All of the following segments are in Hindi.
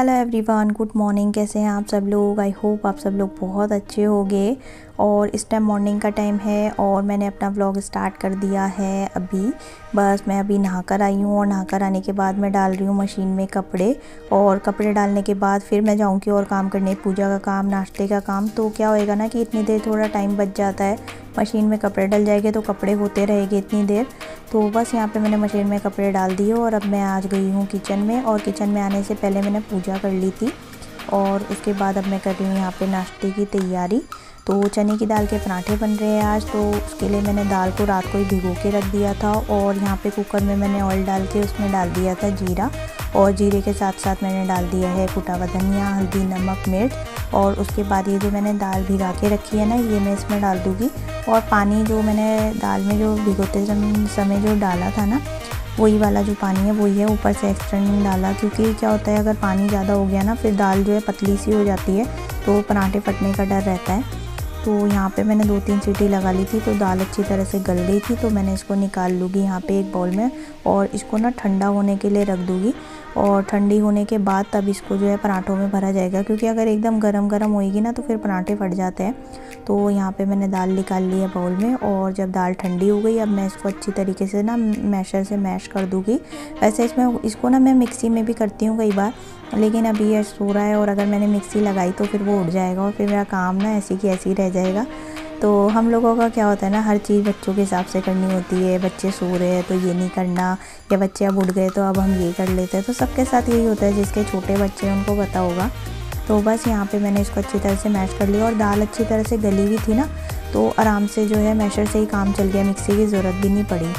हेलो एवरीवन गुड मॉर्निंग कैसे हैं आप सब लोग आई होप आप सब लोग बहुत अच्छे होंगे और इस टाइम मॉर्निंग का टाइम है और मैंने अपना व्लॉग स्टार्ट कर दिया है अभी बस मैं अभी नहाकर आई हूँ और नहाकर आने के बाद मैं डाल रही हूँ मशीन में कपड़े और कपड़े डालने के बाद फिर मैं जाऊँगी और काम करने पूजा का काम नाश्ते का काम तो क्या होएगा ना कि इतनी देर थोड़ा टाइम बच जाता है मशीन में कपड़े डल जाएंगे तो कपड़े होते रहेंगे इतनी देर तो बस यहाँ पे मैंने मशीन में कपड़े डाल दिए और अब मैं आज गई हूँ किचन में और किचन में आने से पहले मैंने पूजा कर ली थी और उसके बाद अब मैं कर रही हूँ यहाँ पे नाश्ते की तैयारी तो चने की दाल के पराठे बन रहे हैं आज तो उसके लिए मैंने दाल को रात को ही भिगो के रख दिया था और यहाँ पे कुकर में मैंने ऑयल डाल के उसमें डाल दिया था जीरा और जीरे के साथ साथ मैंने डाल दिया है कुटा हुआ धनिया हल्दी नमक मिर्च और उसके बाद ये जो मैंने दाल भिगा के रखी है ना ये मैं इसमें डाल दूँगी और पानी जो मैंने दाल में जो भिगोते समय जो डाला था ना वही वाला जो पानी है वही है ऊपर से एक्स्ट्रा नहीं डाला क्योंकि क्या होता है अगर पानी ज़्यादा हो गया ना फिर दाल जो है पतली सी हो जाती है तो पराठे फटने का डर रहता है तो यहाँ पे मैंने दो तीन सीटी लगा ली थी तो दाल अच्छी तरह से गल गई थी तो मैंने इसको निकाल लूँगी यहाँ पे एक बाउल में और इसको ना ठंडा होने के लिए रख दूँगी और ठंडी होने के बाद तब इसको जो है पराठों में भरा जाएगा क्योंकि अगर एकदम गरम गरम होएगी ना तो फिर पराठे फट जाते हैं तो यहाँ पे मैंने दाल निकाल ली है बाउल में और जब दाल ठंडी हो गई अब मैं इसको अच्छी तरीके से ना मैशर से मैश कर दूँगी वैसे इसमें इसको ना मैं मिक्सी में भी करती हूँ कई बार लेकिन अभी ये सो रहा है और अगर मैंने मिक्सी लगाई तो फिर वो उठ जाएगा और फिर मेरा काम ना ऐसे की ऐसे ही रह जाएगा तो हम लोगों का क्या होता है ना हर चीज़ बच्चों के हिसाब से करनी होती है बच्चे सो रहे हैं तो ये नहीं करना या बच्चे अब उठ गए तो अब हम ये कर लेते हैं तो सबके साथ यही होता है जिसके छोटे बच्चे हैं उनको पता होगा तो बस यहाँ पर मैंने इसको अच्छी तरह से मैश कर लिया और दाल अच्छी तरह से गली हुई थी ना तो आराम से जो है मैशर से ही काम चल गया मिक्सी की ज़रूरत भी नहीं पड़ी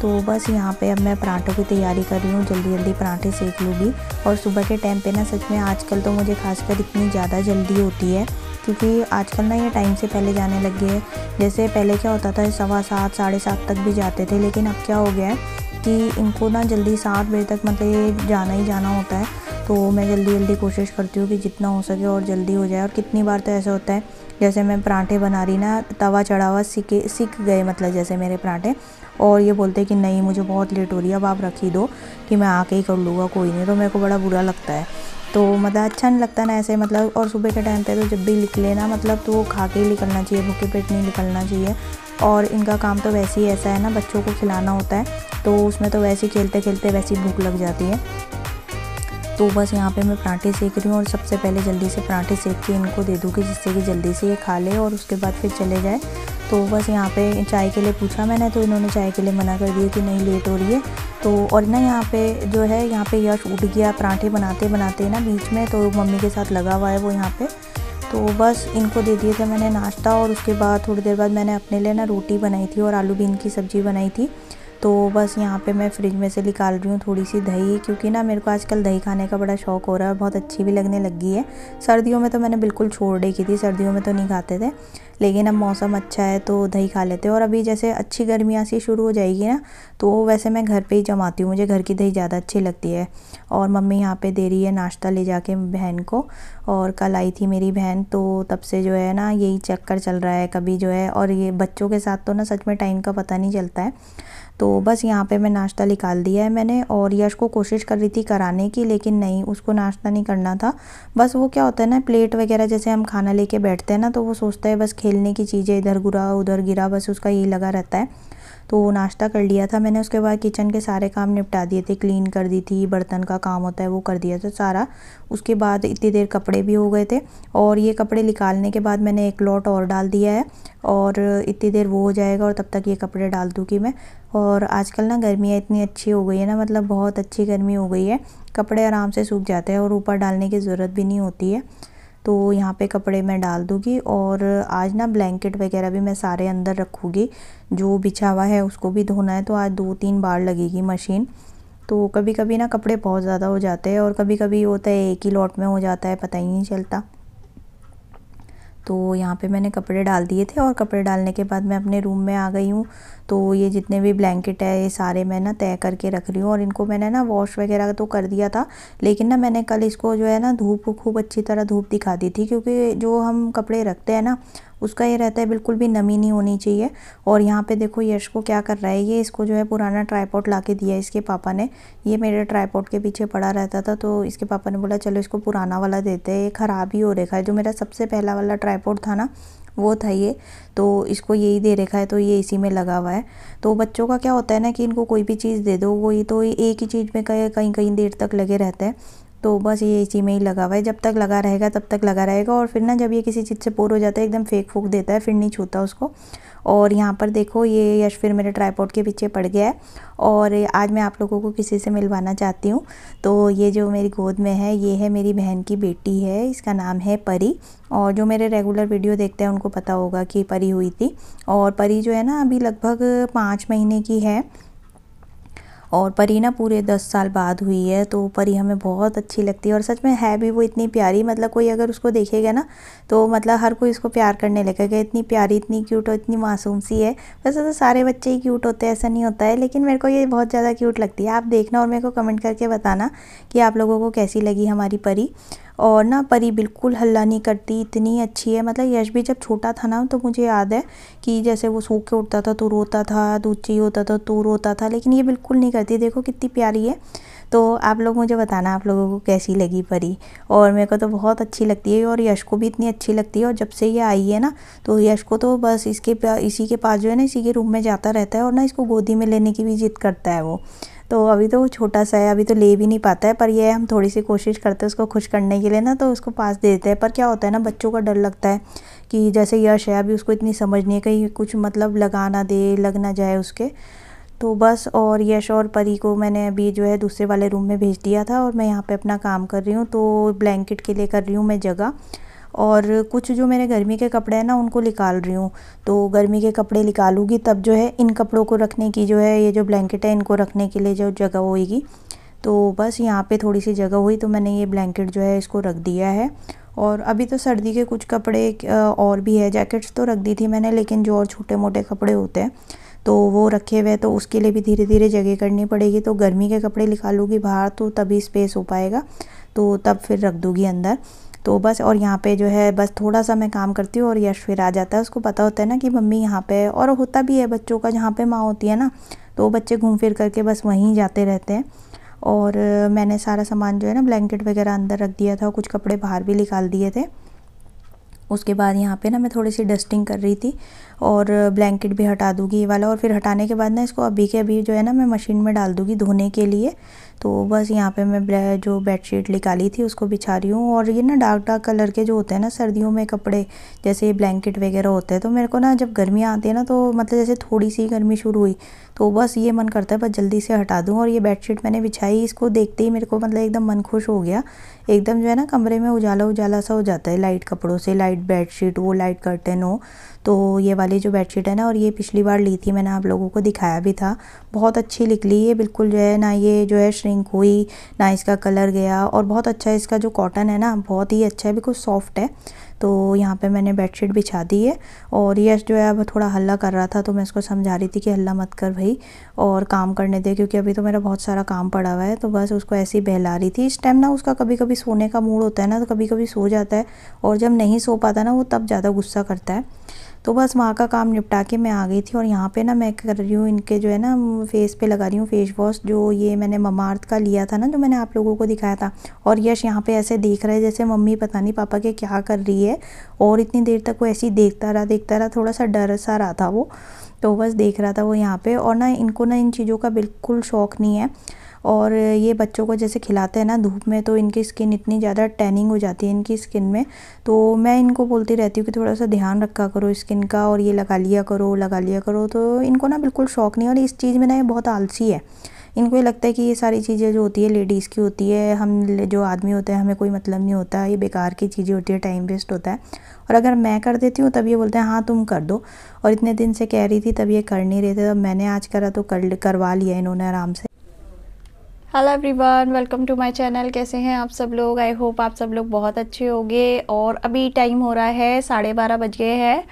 तो बस यहाँ पे अब मैं पराठों की तैयारी कर रही हूँ जल्दी जल्दी पराठे सेक लूँगी और सुबह के टाइम पे ना सच में आजकल तो मुझे खासकर इतनी ज़्यादा जल्दी होती है क्योंकि आजकल ना ये टाइम से पहले जाने लग हैं जैसे पहले क्या होता था सवा सात साढ़े सात तक भी जाते थे लेकिन अब क्या हो गया है कि इनको ना जल्दी सात बजे तक मतलब ये जाना ही जाना होता है तो मैं जल्दी जल्दी कोशिश करती हूँ कि जितना हो सके और जल्दी हो जाए और कितनी बार तो ऐसा होता है जैसे मैं पराठे बना रही ना तवा चढ़ावा सीखे सीख गए मतलब जैसे मेरे पराठे और ये बोलते हैं कि नहीं मुझे बहुत लेट हो रही है अब आप रख ही दो कि मैं आके ही कर लूँगा कोई नहीं तो मेरे को बड़ा बुरा लगता है तो मतलब अच्छा नहीं लगता ना ऐसे मतलब और सुबह के टाइम पे तो जब भी निकले ना मतलब तो खा के ही निकलना चाहिए भूखे पेट नहीं निकलना चाहिए और इनका काम तो वैसे ही ऐसा है ना बच्चों को खिलाना होता है तो उसमें तो वैसे ही खेलते खेलते वैसी भूख लग जाती है तो बस यहाँ पे मैं पराठे सेक रही हूँ और सबसे पहले जल्दी से पराठे सेक के इनको दे दूँगी जिससे कि जल्दी से ये खा ले और उसके बाद फिर चले जाए तो बस यहाँ पे चाय के लिए पूछा मैंने तो इन्होंने चाय के लिए मना कर दिया कि नहीं लेट हो रही है तो और ना यहाँ पे जो है यहाँ पे यश उठ गया पराठे बनाते बनाते ना बीच में तो मम्मी के साथ लगा हुआ है वो यहाँ पे तो बस इनको दे दिए थे मैंने नाश्ता और उसके बाद थोड़ी देर बाद मैंने अपने लिए ना रोटी बनाई थी और आलू बीन की सब्ज़ी बनाई थी तो बस यहाँ पे मैं फ्रिज में से निकाल रही हूँ थोड़ी सी दही क्योंकि ना मेरे को आजकल दही खाने का बड़ा शौक हो रहा है बहुत अच्छी भी लगने लगी है सर्दियों में तो मैंने बिल्कुल छोड़ देखी थी सर्दियों में तो नहीं खाते थे लेकिन अब मौसम अच्छा है तो दही खा लेते हैं और अभी जैसे अच्छी गर्मियाँ सी शुरू हो जाएगी ना तो वैसे मैं घर पर ही जमाती हूँ मुझे घर की दही ज़्यादा अच्छी लगती है और मम्मी यहाँ पर दे रही है नाश्ता ले जाके बहन को और कल आई थी मेरी बहन तो तब से जो है ना यही चक्कर चल रहा है कभी जो है और ये बच्चों के साथ तो ना सच में टाइम का पता नहीं चलता है तो बस यहाँ पे मैं नाश्ता निकाल दिया है मैंने और यश को कोशिश कर रही थी कराने की लेकिन नहीं उसको नाश्ता नहीं करना था बस वो क्या होता है ना प्लेट वगैरह जैसे हम खाना लेके बैठते हैं ना तो वो सोचता है बस खेलने की चीज़ें इधर घुरा उधर गिरा बस उसका यही लगा रहता है तो वो नाश्ता कर लिया था मैंने उसके बाद किचन के सारे काम निपटा दिए थे क्लीन कर दी थी बर्तन का काम होता है वो कर दिया था सारा उसके बाद इतनी देर कपड़े भी हो गए थे और ये कपड़े निकालने के बाद मैंने एक लॉट और डाल दिया है और इतनी देर वो हो जाएगा और तब तक ये कपड़े डाल दूँगी मैं और आजकल ना गर्मियाँ इतनी अच्छी हो गई है ना मतलब बहुत अच्छी गर्मी हो गई है कपड़े आराम से सूख जाते हैं और ऊपर डालने की ज़रूरत भी नहीं होती है तो यहाँ पे कपड़े मैं डाल दूँगी और आज ना ब्लैंकेट वगैरह भी मैं सारे अंदर रखूँगी जो बिछा हुआ है उसको भी धोना है तो आज दो तीन बार लगेगी मशीन तो कभी कभी ना कपड़े बहुत ज़्यादा हो जाते हैं और कभी कभी होता है एक ही लॉट में हो जाता है पता ही नहीं चलता तो यहाँ पे मैंने कपड़े डाल दिए थे और कपड़े डालने के बाद मैं अपने रूम में आ गई हूँ तो ये जितने भी ब्लैंकेट है ये सारे मैं ना तय करके रख रही हूँ और इनको मैंने ना वॉश वगैरह तो कर दिया था लेकिन ना मैंने कल इसको जो है ना धूप खूब अच्छी तरह धूप दिखा दी थी क्योंकि जो हम कपड़े रखते हैं ना उसका ये रहता है बिल्कुल भी नमी नहीं होनी चाहिए और यहाँ पे देखो यश को क्या कर रहा है ये इसको जो है पुराना ट्राईपोर्ट ला के दिया इसके पापा ने ये मेरे ट्राईपोर्ट के पीछे पड़ा रहता था तो इसके पापा ने बोला चलो इसको पुराना वाला देते हैं ये ख़राब ही हो रखा है जो मेरा सबसे पहला वाला ट्राईपोर्ट था ना वो था ये तो इसको यही दे रखा है तो ये इसी में लगा हुआ है तो बच्चों का क्या होता है ना कि इनको कोई भी चीज़ दे दो वो ये तो एक ही चीज़ में कहीं कहीं कहीं देर तक लगे रहते हैं तो बस ये इसी में ही लगा हुआ है जब तक लगा रहेगा तब तक लगा रहेगा और फिर ना जब ये किसी चीज़ से पोर हो जाता है एकदम फेंक फूक देता है फिर नहीं छूता उसको और यहाँ पर देखो ये यश फिर मेरे ट्राईपोर्ट के पीछे पड़ गया है और आज मैं आप लोगों को किसी से मिलवाना चाहती हूँ तो ये जो मेरी गोद में है ये है मेरी बहन की बेटी है इसका नाम है परी और जो मेरे रेगुलर वीडियो देखते हैं उनको पता होगा कि परी हुई थी और परी जो है ना अभी लगभग पाँच महीने की है और परी ना पूरे दस साल बाद हुई है तो परी हमें बहुत अच्छी लगती है और सच में है भी वो इतनी प्यारी मतलब कोई अगर उसको देखेगा ना तो मतलब हर कोई इसको प्यार करने लगेगा इतनी प्यारी इतनी क्यूट और इतनी मासूम सी है वैसे तो सारे बच्चे ही क्यूट होते हैं ऐसा नहीं होता है लेकिन मेरे को ये बहुत ज़्यादा क्यूट लगती है आप देखना और मेरे को कमेंट करके बताना कि आप लोगों को कैसी लगी हमारी परी और ना परी बिल्कुल हल्ला नहीं करती इतनी अच्छी है मतलब यश भी जब छोटा था ना तो मुझे याद है कि जैसे वो सूख के उठता था तो रोता था दूची होता था तो रोता था लेकिन ये बिल्कुल नहीं करती देखो कितनी प्यारी है तो आप लोग मुझे बताना आप लोगों को कैसी लगी परी और मेरे को तो बहुत अच्छी लगती है और यश को भी इतनी अच्छी लगती है और जब से ये आई है ना तो यश को तो बस इसके इसी के पास जो है ना इसी के रूम में जाता रहता है और ना इसको गोदी में लेने की भी जिद करता है वो तो अभी तो छोटा सा है अभी तो ले भी नहीं पाता है पर ये हम थोड़ी सी कोशिश करते हैं उसको खुश करने के लिए ना तो उसको पास दे देते हैं पर क्या होता है ना बच्चों का डर लगता है कि जैसे यश है अभी उसको इतनी समझ नहीं है कहीं कुछ मतलब लगाना दे लग ना जाए उसके तो बस और यश और परी को मैंने अभी जो है दूसरे वाले रूम में भेज दिया था और मैं यहाँ पे अपना काम कर रही हूँ तो ब्लैंकेट के लिए कर रही हूँ मैं जगह और कुछ जो मेरे गर्मी के कपड़े हैं ना उनको निकाल रही हूँ तो गर्मी के कपड़े निकालूंगी तब जो है इन कपड़ों को रखने की जो है ये जो ब्लैंकेट है इनको रखने के लिए जो जगह होएगी तो बस यहाँ पे थोड़ी सी जगह हुई तो मैंने ये ब्लैंकेट जो है इसको रख दिया है और अभी तो सर्दी के कुछ कपड़े और भी है जैकेट्स तो रख दी थी मैंने लेकिन जो और छोटे मोटे कपड़े होते हैं तो वो रखे हुए तो उसके लिए भी धीरे धीरे जगह करनी पड़ेगी तो गर्मी के कपड़े निकालूंगी बाहर तो तभी स्पेस हो पाएगा तो तब फिर रख दूँगी अंदर तो बस और यहाँ पे जो है बस थोड़ा सा मैं काम करती हूँ और यश फिर आ जाता है उसको पता होता है ना कि मम्मी यहाँ पे और होता भी है बच्चों का जहाँ पे माँ होती है ना तो बच्चे घूम फिर करके बस वहीं जाते रहते हैं और मैंने सारा सामान जो है ना ब्लैंकेट वगैरह अंदर रख दिया था कुछ कपड़े बाहर भी निकाल दिए थे उसके बाद यहाँ पे ना मैं थोड़ी सी डस्टिंग कर रही थी और ब्लैंकेट भी हटा दूँगी ये वाला और फिर हटाने के बाद ना इसको अभी के अभी जो है ना मैं मशीन में डाल दूँगी धोने के लिए तो बस यहाँ पे मैं जो बेडशीट निकाली थी उसको बिछा रही हूँ और ये ना डार्क डार्क कलर के जो होते हैं ना सर्दियों में कपड़े जैसे ब्लैंकेट वगैरह होते हैं तो मेरे को ना जब गर्मियाँ आती है ना तो मतलब जैसे थोड़ी सी गर्मी शुरू हुई तो बस ये मन करता है बस जल्दी से हटा दूँ और ये बेड मैंने बिछाई इसको देखते ही मेरे को मतलब एकदम मन खुश हो गया एकदम जो है ना कमरे में उजाला उजाला सा हो जाता है लाइट कपड़ों से लाइट बेडशीट वो लाइट कर्टन हो तो ये वाली जो बेडशीट है ना और ये पिछली बार ली थी मैंने आप लोगों को दिखाया भी था बहुत अच्छी निकली ये बिल्कुल जो है ना ये जो है श्रिंक हुई ना इसका कलर गया और बहुत अच्छा इसका जो कॉटन है ना बहुत ही अच्छा है बिकॉज सॉफ्ट है तो यहाँ पे मैंने बेडशीट बिछा दी है और यश जो है अब थोड़ा हल्ला कर रहा था तो मैं इसको समझा रही थी कि हल्ला मत कर भाई और काम करने दे क्योंकि अभी तो मेरा बहुत सारा काम पड़ा हुआ है तो बस उसको ऐसे ही बहला रही थी इस टाइम ना उसका कभी कभी सोने का मूड होता है ना तो कभी कभी सो जाता है और जब नहीं सो पाता ना वो तब ज़्यादा गुस्सा करता है तो बस माँ का काम निपटा के मैं आ गई थी और यहाँ पे ना मैं कर रही हूँ इनके जो है ना फेस पे लगा रही हूँ फेस वॉश जो ये मैंने ममार्थ का लिया था ना जो मैंने आप लोगों को दिखाया था और यश यहाँ पे ऐसे देख रहा है जैसे मम्मी पता नहीं पापा के क्या कर रही है है और इतनी देर तक वो ऐसे ही देखता रहा देखता रहा थोड़ा सा डर सा रहा था वो तो बस देख रहा था वो यहाँ पे और ना इनको ना इन चीज़ों का बिल्कुल शौक़ नहीं है और ये बच्चों को जैसे खिलाते हैं ना धूप में तो इनकी स्किन इतनी ज़्यादा टैनिंग हो जाती है इनकी स्किन में तो मैं इनको बोलती रहती हूँ कि थोड़ा सा ध्यान रखा करो स्किन का और ये लगा लिया करो लगा लिया करो तो इनको ना बिल्कुल शौक़ नहीं और इस चीज़ में ना ये बहुत आलसी है इनको ये लगता है कि ये सारी चीज़ें जो होती है लेडीज़ की होती है हम जो आदमी होते हैं हमें कोई मतलब नहीं होता ये बेकार की चीज़ें होती है टाइम वेस्ट होता है और अगर मैं कर देती हूँ तब ये बोलते हैं हाँ तुम कर दो और इतने दिन से कह रही थी तब ये कर नहीं रहे थे तब मैंने आज करा तो कर करवा लिया इन्होंने आराम से hello everyone welcome to my channel कैसे हैं आप सब लोग आई होप आप सब लोग बहुत अच्छे होंगे और अभी टाइम हो रहा है साढ़े बारह बज गए हैं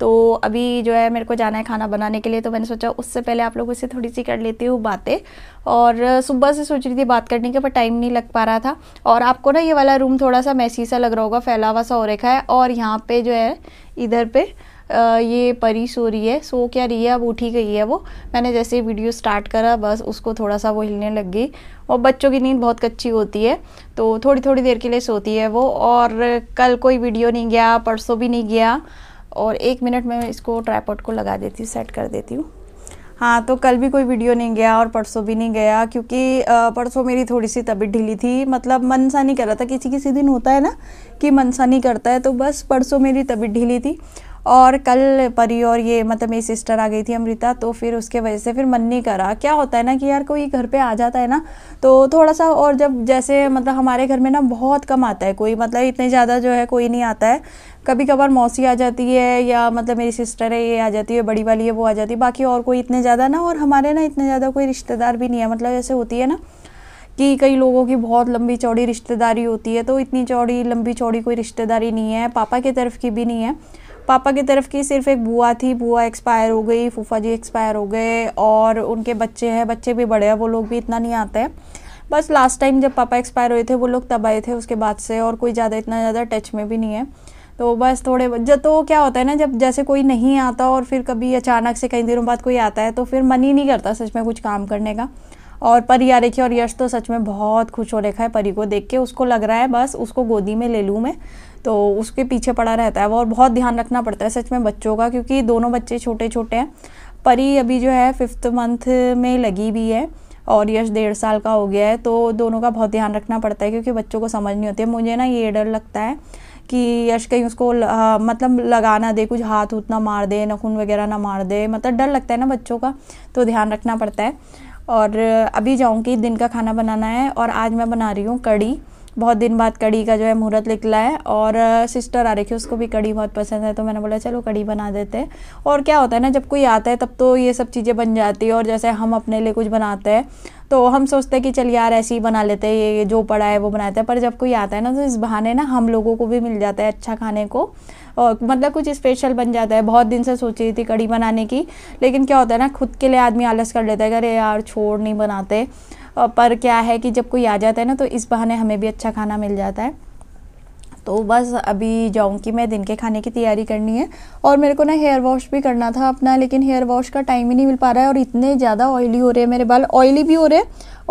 तो अभी जो है मेरे को जाना है खाना बनाने के लिए तो मैंने सोचा उससे पहले आप लोगों से थोड़ी सी कर लेती हूँ बातें और सुबह से सोच रही थी बात करने के पर टाइम नहीं लग पा रहा था और आपको ना ये वाला रूम थोड़ा सा मैसी सा लग रहा होगा फैलावा सा हो रखा है और यहाँ पे जो है इधर पे ये परी सो रही है सो क्या रही है अब उठी गई है वो मैंने जैसे वीडियो स्टार्ट करा बस उसको थोड़ा सा वो हिलने लग गई और बच्चों की नींद बहुत कच्ची होती है तो थोड़ी थोड़ी देर के लिए सोती है वो और कल कोई वीडियो नहीं गया परसों भी नहीं गया और एक मिनट में इसको ट्राईपोर्ट को लगा देती हूँ सेट कर देती हूँ हाँ तो कल भी कोई वीडियो नहीं गया और परसों भी नहीं गया क्योंकि परसों मेरी थोड़ी सी तबीयत ढीली थी मतलब मन सा नहीं कर रहा था किसी किसी दिन होता है ना कि मन सा नहीं करता है तो बस परसों मेरी तबीयत ढीली थी और कल परी और ये मतलब मेरी सिस्टर आ गई थी अमृता तो फिर उसके वजह से फिर मन नहीं करा क्या होता है ना कि यार कोई घर पे आ जाता है ना तो थोड़ा सा और जब जैसे मतलब हमारे घर में ना बहुत कम आता है कोई मतलब इतने ज़्यादा जो है कोई नहीं आता है कभी कभार मौसी आ जाती है या मतलब मेरी सिस्टर है ये आ जाती है बड़ी वाली है वो आ जाती है बाकी और कोई इतने ज़्यादा ना और हमारे ना इतने ज़्यादा कोई रिश्तेदार भी नहीं है मतलब ऐसे होती है ना कि कई लोगों की बहुत लंबी चौड़ी रिश्तेदारी होती है तो इतनी चौड़ी लंबी चौड़ी कोई रिश्तेदारी नहीं है पापा की तरफ की भी नहीं है पापा की तरफ की सिर्फ एक बुआ थी बुआ एक्सपायर हो गई फूफा जी एक्सपायर हो गए और उनके बच्चे हैं बच्चे भी बड़े हैं वो लोग भी इतना नहीं आते हैं बस लास्ट टाइम जब पापा एक्सपायर हुए थे वो लोग तब आए थे उसके बाद से और कोई ज़्यादा इतना ज़्यादा टच में भी नहीं है तो बस थोड़े जब तो क्या होता है ना जब जैसे कोई नहीं आता और फिर कभी अचानक से कई दिनों बाद कोई आता है तो फिर मन ही नहीं करता सच में कुछ काम करने का और परी आ रेखी और यश तो सच में बहुत खुश हो रखा है परी को देख के उसको लग रहा है बस उसको गोदी में ले लूँ मैं तो उसके पीछे पड़ा रहता है वो और बहुत ध्यान रखना पड़ता है सच में बच्चों का क्योंकि दोनों बच्चे छोटे छोटे हैं परी अभी जो है फिफ्थ मंथ में लगी भी है और यश डेढ़ साल का हो गया है तो दोनों का बहुत ध्यान रखना पड़ता है क्योंकि बच्चों को समझ नहीं होती है मुझे ना ये डर लगता है कि यश कहीं उसको आ, मतलब लगा ना दे कुछ हाथ ना मार दे नखून वगैरह ना मार दे मतलब डर लगता है ना बच्चों का तो ध्यान रखना पड़ता है और अभी जाऊँगी दिन का खाना बनाना है और आज मैं बना रही हूँ कड़ी बहुत दिन बाद कड़ी का जो है मुहूर्त निकला है और सिस्टर आ रही थी उसको भी कड़ी बहुत पसंद है तो मैंने बोला चलो कड़ी बना देते हैं और क्या होता है ना जब कोई आता है तब तो ये सब चीज़ें बन जाती है और जैसे हम अपने लिए कुछ बनाते हैं तो हम सोचते हैं कि चल यार ऐसे ही बना लेते हैं ये जो पड़ा है वो बनाते हैं पर जब कोई आता है ना तो इस बहाने ना हम लोगों को भी मिल जाता है अच्छा खाने को और मतलब कुछ स्पेशल बन जाता है बहुत दिन से सोच रही थी कड़ी बनाने की लेकिन क्या होता है ना खुद के लिए आदमी आलस कर लेता है अरे यार छोड़ नहीं बनाते पर क्या है कि जब कोई आ जाता है ना तो इस बहाने हमें भी अच्छा खाना मिल जाता है तो बस अभी जाऊँगी मैं दिन के खाने की तैयारी करनी है और मेरे को ना हेयर वॉश भी करना था अपना लेकिन हेयर वॉश का टाइम ही नहीं मिल पा रहा है और इतने ज़्यादा ऑयली हो रहे हैं मेरे बाल ऑयली भी हो रहे हैं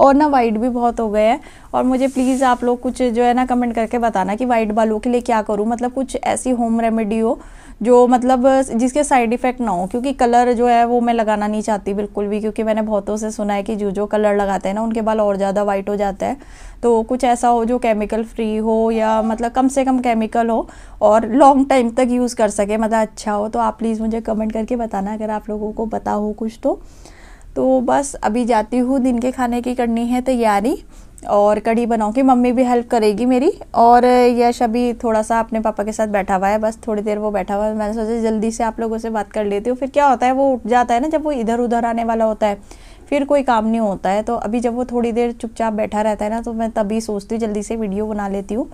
और ना वाइट भी बहुत हो गए हैं और मुझे प्लीज़ आप लोग कुछ जो है ना कमेंट करके बताना कि वाइट बालों के लिए क्या करूँ मतलब कुछ ऐसी होम रेमेडी हो जो मतलब जिसके साइड इफ़ेक्ट ना हो क्योंकि कलर जो है वो मैं लगाना नहीं चाहती बिल्कुल भी क्योंकि मैंने बहुतों से सुना है कि जो जो कलर लगाते हैं ना उनके बाल और ज़्यादा वाइट हो जाता है तो कुछ ऐसा हो जो केमिकल फ्री हो या मतलब कम से कम केमिकल हो और लॉन्ग टाइम तक यूज़ कर सके मतलब अच्छा हो तो आप प्लीज़ मुझे कमेंट करके बताना अगर आप लोगों को पता हो कुछ तो तो बस अभी जाती हूँ दिन के खाने की करनी है तैयारी और कढ़ी बनाओ कि मम्मी भी हेल्प करेगी मेरी और यश अभी थोड़ा सा अपने पापा के साथ बैठा हुआ है बस थोड़ी देर वो बैठा हुआ है मैंने सोचा जल्दी से आप लोगों से बात कर लेती हूँ फिर क्या होता है वो उठ जाता है ना जब वो इधर उधर आने वाला होता है फिर कोई काम नहीं होता है तो अभी जब वो थोड़ी देर चुपचाप बैठा रहता है ना तो मैं तभी सोचती हूँ जल्दी से वीडियो बना लेती हूँ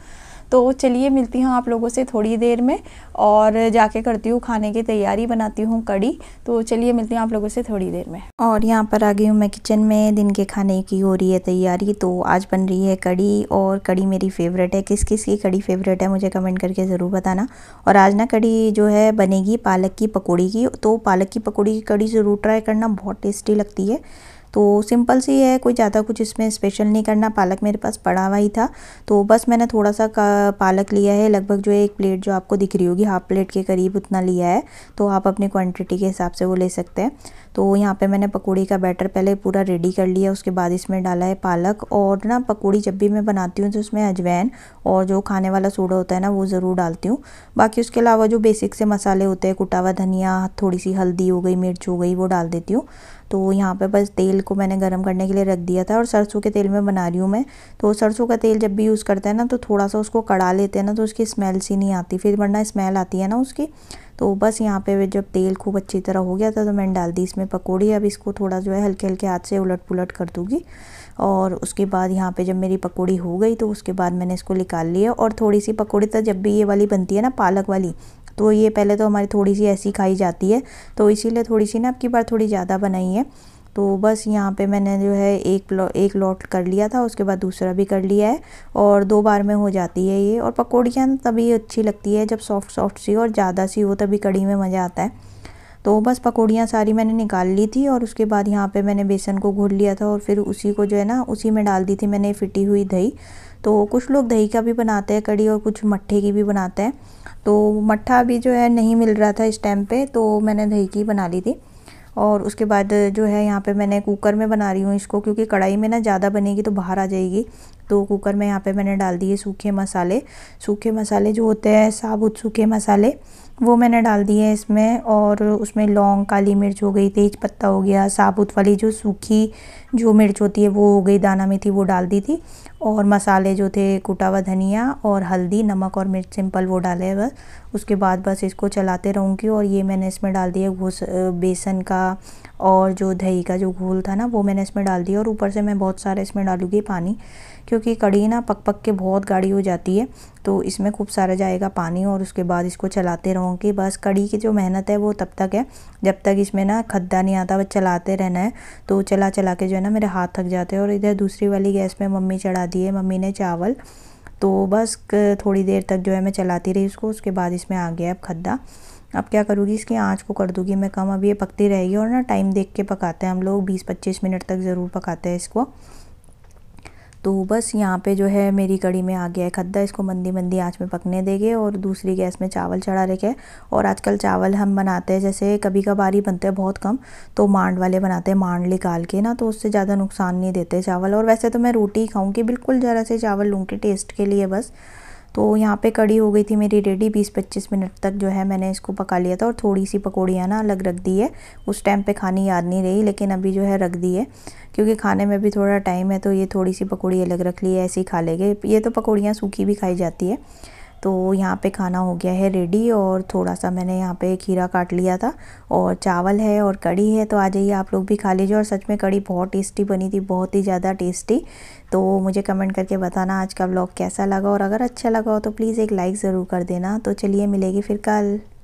तो चलिए मिलती हूँ आप लोगों से थोड़ी देर में और जाके करती हूँ खाने की तैयारी बनाती हूँ कड़ी तो चलिए मिलती हूँ आप लोगों से थोड़ी देर में और यहाँ पर आ गई हूँ मैं किचन में दिन के खाने की हो रही है तैयारी तो आज बन रही है कड़ी और कड़ी मेरी फेवरेट है किस किस की कड़ी फेवरेट है मुझे कमेंट करके ज़रूर बताना और आज ना कड़ी जो है बनेगी पालक की पकौड़ी की तो पालक की पकौड़ी की कड़ी ज़रूर ट्राई करना बहुत टेस्टी लगती है तो सिंपल सी है कोई ज़्यादा कुछ इसमें स्पेशल नहीं करना पालक मेरे पास पड़ा हुआ ही था तो बस मैंने थोड़ा सा पालक लिया है लगभग जो एक प्लेट जो आपको दिख रही होगी हाफ प्लेट के करीब उतना लिया है तो आप अपनी क्वान्टिटी के हिसाब से वो ले सकते हैं तो यहाँ पे मैंने पकौड़ी का बैटर पहले पूरा रेडी कर लिया उसके बाद इसमें डाला है पालक और ना पकौड़ी जब भी मैं बनाती हूँ तो उसमें अजवैन और जो खाने वाला सोडा होता है ना वो ज़रूर डालती हूँ बाकी उसके अलावा जो बेसिक से मसाले होते हैं कुटावा धनिया थोड़ी सी हल्दी हो गई मिर्च हो गई वो डाल देती हूँ तो यहाँ पर बस तेल को मैंने गर्म करने के लिए रख दिया था और सरसों के तेल में बना रही हूँ मैं तो सरसों का तेल जब भी यूज़ करते हैं ना तो थोड़ा सा उसको कड़ा लेते हैं ना तो उसकी स्मेल सी नहीं आती फिर वरना स्मेल आती है ना उसकी तो बस यहाँ पे जब तेल खूब अच्छी तरह हो गया था तो मैंने डाल दी इसमें पकौड़ी अब इसको थोड़ा जो है हल्के हल्के हाथ से उलट पुलट कर दूँगी और उसके बाद यहाँ पे जब मेरी पकौड़ी हो गई तो उसके बाद मैंने इसको निकाल लिया और थोड़ी सी पकौड़ी तो जब भी ये वाली बनती है ना पालक वाली तो ये पहले तो हमारी थोड़ी सी ऐसी खाई जाती है तो इसीलिए थोड़ी सी ना आपकी बार थोड़ी ज़्यादा बनाई है तो बस यहाँ पे मैंने जो है एक लौ, एक लॉट कर लिया था उसके बाद दूसरा भी कर लिया है और दो बार में हो जाती है ये और पकौड़ियाँ तभी अच्छी लगती है जब सॉफ्ट सॉफ्ट सी और ज़्यादा सी हो तभी कड़ी में मज़ा आता है तो बस पकौड़ियाँ सारी मैंने निकाल ली थी और उसके बाद यहाँ पे मैंने बेसन को घोल लिया था और फिर उसी को जो है ना उसी में डाल दी थी मैंने फिटी हुई दही तो कुछ लोग दही का भी बनाते हैं कड़ी और कुछ मट्ठे की भी बनाते हैं तो मट्ठा भी जो है नहीं मिल रहा था इस टाइम पर तो मैंने दही की बना ली थी और उसके बाद जो है यहाँ पे मैंने कुकर में बना रही हूँ इसको क्योंकि कढ़ाई में ना ज़्यादा बनेगी तो बाहर आ जाएगी तो कुकर में यहाँ पे मैंने डाल दिए सूखे मसाले सूखे मसाले जो होते हैं साबुत सूखे मसाले वो मैंने डाल दी है इसमें और उसमें लौंग काली मिर्च हो गई तेज पत्ता हो गया साबुत वाली जो सूखी जो मिर्च होती है वो हो गई दाना में थी वो डाल दी थी और मसाले जो थे कुटा हुआ धनिया और हल्दी नमक और मिर्च सिंपल वो डाले बस उसके बाद बस इसको चलाते रहूँगी और ये मैंने इसमें डाल दिया घोस बेसन का और जो दही का जो घोल था ना वो मैंने इसमें डाल दिया और ऊपर से मैं बहुत सारा इसमें डालूँगी पानी क्योंकि कड़ी ना पक पक के बहुत गाढ़ी हो जाती है तो इसमें खूब सारा जाएगा पानी और उसके बाद इसको चलाते रहोगे बस कड़ी की जो मेहनत है वो तब तक है जब तक इसमें ना खद्दा नहीं आता बस चलाते रहना है तो चला चला के जो है ना मेरे हाथ थक जाते हैं और इधर दूसरी वाली गैस में मम्मी चढ़ा दी है मम्मी ने चावल तो बस थोड़ी देर तक जो है मैं चलाती रही उसको उसके बाद इसमें आ गया अब खद्दा अब क्या करूँगी इसकी आँच को कर दूँगी मैं कम अब ये पकती रहेगी और ना टाइम देख के पकाते हैं हम लोग बीस पच्चीस मिनट तक ज़रूर पकाते हैं इसको तो बस यहाँ पे जो है मेरी कड़ी में आ गया है खद्दा इसको मंदी मंदी आँच में पकने देंगे और दूसरी गैस में चावल चढ़ा रखे और आजकल चावल हम बनाते हैं जैसे कभी कभार ही बनते हैं बहुत कम तो मांड वाले बनाते हैं मांड निकाल के ना तो उससे ज़्यादा नुकसान नहीं देते चावल और वैसे तो मैं रोटी ही खाऊँगी बिल्कुल ज़रा से चावल लूँगी टेस्ट के लिए बस तो यहाँ पे कड़ी हो गई थी मेरी रेडी बीस पच्चीस मिनट तक जो है मैंने इसको पका लिया था और थोड़ी सी पकौड़ियाँ ना अलग रख दी है उस टाइम पे खानी याद नहीं रही लेकिन अभी जो है रख दी है क्योंकि खाने में भी थोड़ा टाइम है तो ये थोड़ी सी पकौड़ी अलग रख ली है ऐसे ही खा लेंगे ये तो पकौड़ियाँ सूखी भी खाई जाती है तो यहाँ पे खाना हो गया है रेडी और थोड़ा सा मैंने यहाँ पे खीरा काट लिया था और चावल है और कड़ी है तो आ जाइए आप लोग भी खा लीजिए और सच में कड़ी बहुत टेस्टी बनी थी बहुत ही ज़्यादा टेस्टी तो मुझे कमेंट करके बताना आज का ब्लॉग कैसा लगा और अगर अच्छा लगा हो तो प्लीज़ एक लाइक ज़रूर कर देना तो चलिए मिलेगी फिर कल